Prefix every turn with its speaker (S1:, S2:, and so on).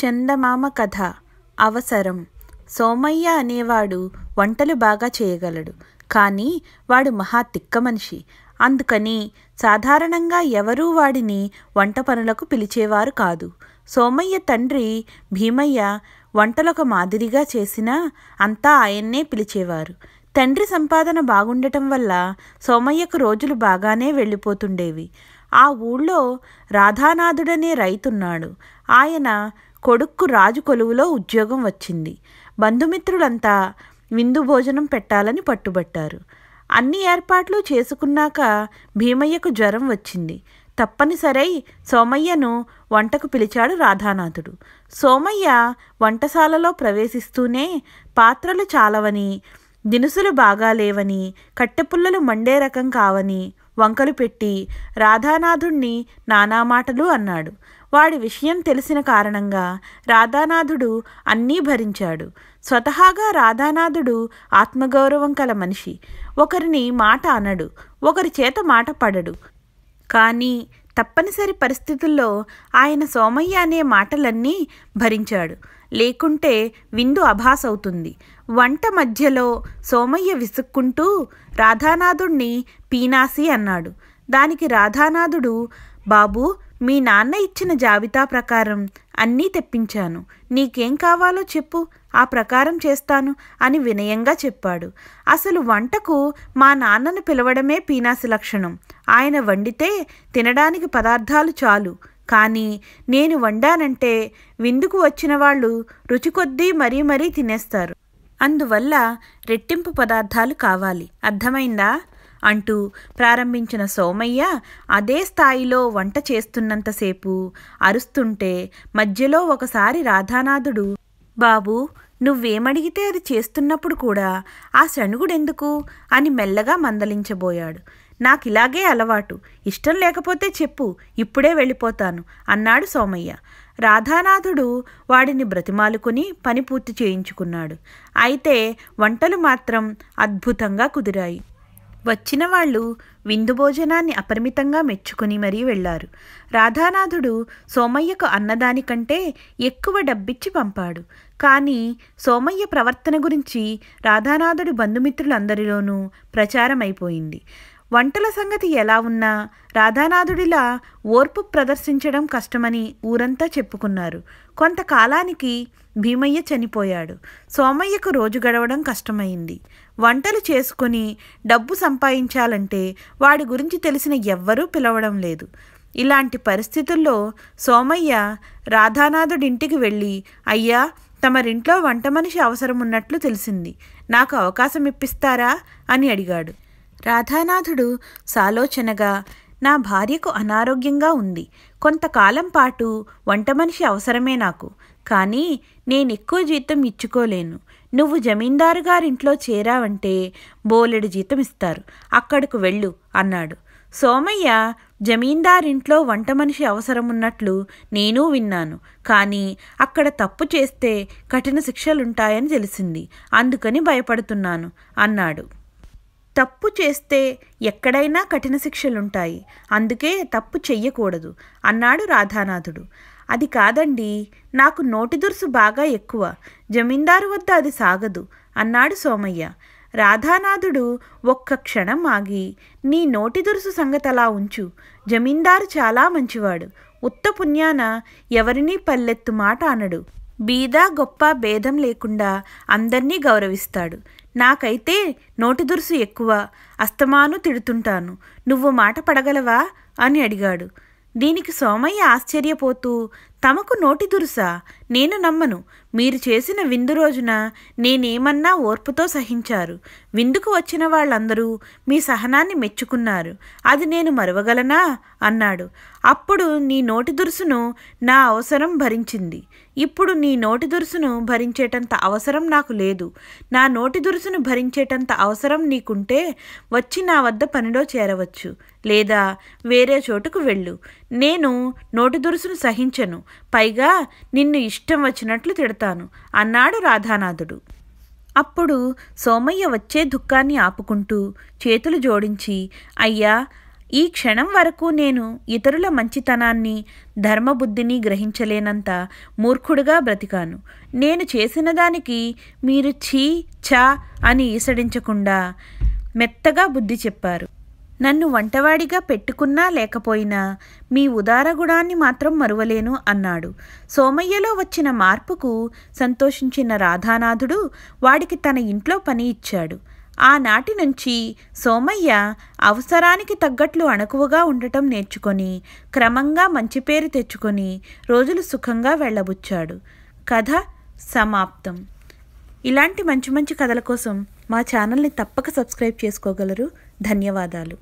S1: చందమామ కథ అవసరం సోమయ్య అనేవాడు వంటలు బాగా చేయగలడు కానీ వాడు మహా తిక్క మనిషి అందుకని సాధారణంగా ఎవరూ వాడిని వంట పనులకు పిలిచేవారు కాదు సోమయ్య తండ్రి భీమయ్య వంటలొక మాదిరిగా చేసినా అంతా ఆయన్నే పిలిచేవారు తండ్రి సంపాదన బాగుండటం వల్ల సోమయ్యకు రోజులు బాగానే వెళ్ళిపోతుండేవి ఆ ఊళ్ళో రాధానాథుడనే రైతున్నాడు ఆయన కొడుక్కు రాజు కొలువులో ఉద్యోగం వచ్చింది బంధుమిత్రులంతా విందు భోజనం పెట్టాలని పట్టుబట్టారు అన్ని ఏర్పాట్లు చేసుకున్నాక భీమయ్యకు జ్వరం వచ్చింది తప్పనిసరై సోమయ్యను వంటకు పిలిచాడు రాధానాథుడు సోమయ్య వంటశాలలో ప్రవేశిస్తూనే పాత్రలు చాలవని దినుసులు బాగాలేవని కట్టెపుల్లలు మండే రకం కావని వంకలు పెట్టి రాధానాథుణ్ణి నానా మాటలు అన్నాడు వాడి విషయం తెలిసిన కారణంగా రాధానాథుడు అన్నీ భరించాడు స్వతహాగా రాధానాథుడు ఆత్మగౌరవం కల మనిషి ఒకరిని మాట అనడు ఒకరి చేత మాట పడడు కానీ తప్పనిసరి పరిస్థితుల్లో ఆయన సోమయ్య అనే మాటలన్నీ భరించాడు లేకుంటే విందు అభాస్ అవుతుంది వంట మధ్యలో సోమయ్య విసుక్కుంటూ రాధానాథుణ్ణి పీనాసి అన్నాడు దానికి రాధానాథుడు బాబు మీ నాన్న ఇచ్చిన జాబితా ప్రకారం అన్నీ తెప్పించాను నీకేం కావాలో చెప్పు ఆ ప్రకారం చేస్తాను అని వినయంగా చెప్పాడు అసలు వంటకు మా నాన్నను పిలవడమే పీనాసి లక్షణం ఆయన వండితే తినడానికి పదార్థాలు చాలు కానీ నేను వండానంటే విందుకు వచ్చిన వాళ్ళు రుచి కొద్దీ మరీ మరీ తినేస్తారు అందువల్ల రెట్టింపు పదార్థాలు కావాలి అర్థమైందా అంటూ ప్రారంభించిన సోమయ్య అదే స్థాయిలో వంట చేస్తున్నంతసేపు అరుస్తుంటే మధ్యలో ఒకసారి రాధానాథుడు బాబు నువ్వేమడిగితే అది చేస్తున్నప్పుడు కూడా ఆ శణుగుడెందుకు అని మెల్లగా మందలించబోయాడు నాకు ఇలాగే అలవాటు ఇష్టం లేకపోతే చెప్పు ఇప్పుడే వెళ్ళిపోతాను అన్నాడు సోమయ్య రాధానాథుడు వాడిని బ్రతిమాలుకుని పని పూర్తి చేయించుకున్నాడు అయితే వంటలు మాత్రం అద్భుతంగా కుదిరాయి వచ్చిన వాళ్ళు విందు భోజనాన్ని అపరిమితంగా మెచ్చుకుని మరీ వెళ్లారు రాధానాథుడు సోమయ్యకు అన్నదానికంటే ఎక్కువ డబ్బిచ్చి పంపాడు కానీ సోమయ్య ప్రవర్తన గురించి రాధానాథుడి బంధుమిత్రులందరిలోనూ ప్రచారమైపోయింది వంటల సంగతి ఎలా ఉన్నా రాధానాథుడిలా ఓర్పు ప్రదర్శించడం కష్టమని ఊరంతా చెప్పుకున్నారు కొంతకాలానికి భీమయ్య చనిపోయాడు సోమయ్యకు రోజు గడవడం కష్టమైంది వంటలు చేసుకుని డబ్బు సంపాదించాలంటే వాడి గురించి తెలిసిన ఎవ్వరూ పిలవడం లేదు ఇలాంటి పరిస్థితుల్లో సోమయ్య రాధానాథుడింటికి వెళ్ళి అయ్యా తమరింట్లో వంట మనిషి అవసరం ఉన్నట్లు తెలిసింది నాకు అవకాశం ఇప్పిస్తారా అని అడిగాడు రాధానాథుడు సాలోచనగా నా భార్యకు అనారోగ్యంగా ఉంది కొంతకాలం పాటు వంట మనిషి అవసరమే నాకు కానీ నేను ఎక్కువ జీతం ఇచ్చుకోలేను నువ్వు జమీందారు గారింట్లో చేరావంటే బోలెడు జీతం ఇస్తారు అక్కడకు వెళ్ళు అన్నాడు సోమయ్య జమీందారింట్లో వంట మనిషి అవసరమున్నట్లు నేనూ విన్నాను కానీ అక్కడ తప్పు చేస్తే కఠిన శిక్షలుంటాయని తెలిసింది అందుకని భయపడుతున్నాను అన్నాడు తప్పు చేస్తే ఎక్కడైనా కఠిన శిక్షలుంటాయి అందుకే తప్పు చెయ్యకూడదు అన్నాడు రాధానాథుడు అది కాదండి నాకు నోటి బాగా ఎక్కువ జమీందారు వద్ద అది సాగదు అన్నాడు సోమయ్య రాధానాథుడు ఒక్క క్షణం ఆగి నీ నోటి సంగతలా ఉంచు జమీందారు చాలా మంచివాడు ఉత్త పుణ్యాన ఎవరినీ పల్లెత్తు మాట అనడు బీద గొప్ప భేదం లేకుండా అందర్నీ గౌరవిస్తాడు నాకైతే నోటి దురుసు ఎక్కువ అస్తమాను తిడుతుంటాను నువ్వు మాట పడగలవా అని అడిగాడు దీనికి సోమయ్య ఆశ్చర్యపోతూ తమకు నోటి దురుసా నేను నమ్మను మీరు చేసిన విందు రోజున నేనేమన్నా ఓర్పుతో సహించారు విందుకు వచ్చిన వాళ్ళందరూ మీ సహనాన్ని మెచ్చుకున్నారు అది నేను మరవగలనా అన్నాడు అప్పుడు నీ నోటి దురుసును నా అవసరం భరించింది ఇప్పుడు నీ నోటి దురుసును భరించేటంత అవసరం నాకు లేదు నా నోటి దురుసును భరించేటంత అవసరం నీకుంటే వచ్చి నా వద్ద పనిలో చేరవచ్చు లేదా వేరే చోటుకు వెళ్ళు నేను నోటి దురుసును సహించను పైగా నిన్ను ఇష్టం వచ్చినట్లు తిడతాను అన్నాడు రాధానాథుడు అప్పుడు సోమయ్య వచ్చే దుఃఖాన్ని ఆపుకుంటూ చేతులు జోడించి అయ్యా ఈ క్షణం వరకు నేను ఇతరుల మంచితనాన్ని ధర్మబుద్ధిని గ్రహించలేనంత మూర్ఖుడుగా బ్రతికాను నేను చేసిన దానికి మీరు ఛీ ఛా అని ఈసడించకుండా మెత్తగా బుద్ధి చెప్పారు నన్ను వంటవాడిగా పెట్టుకున్నా లేకపోయినా మీ ఉదారగుణాన్ని మాత్రం మరువలేను అన్నాడు సోమయ్యలో వచ్చిన మార్పుకు సంతోషించిన రాధానాథుడు వాడికి తన ఇంట్లో పని ఇచ్చాడు ఆనాటి నుంచి సోమయ్య అవసరానికి తగ్గట్లు అణకువగా ఉండటం నేర్చుకొని క్రమంగా మంచి పేరు తెచ్చుకొని రోజులు సుఖంగా వెళ్ళబుచ్చాడు కథ సమాప్తం ఇలాంటి మంచి మంచి కథల కోసం మా ఛానల్ని తప్పక సబ్స్క్రైబ్ చేసుకోగలరు ధన్యవాదాలు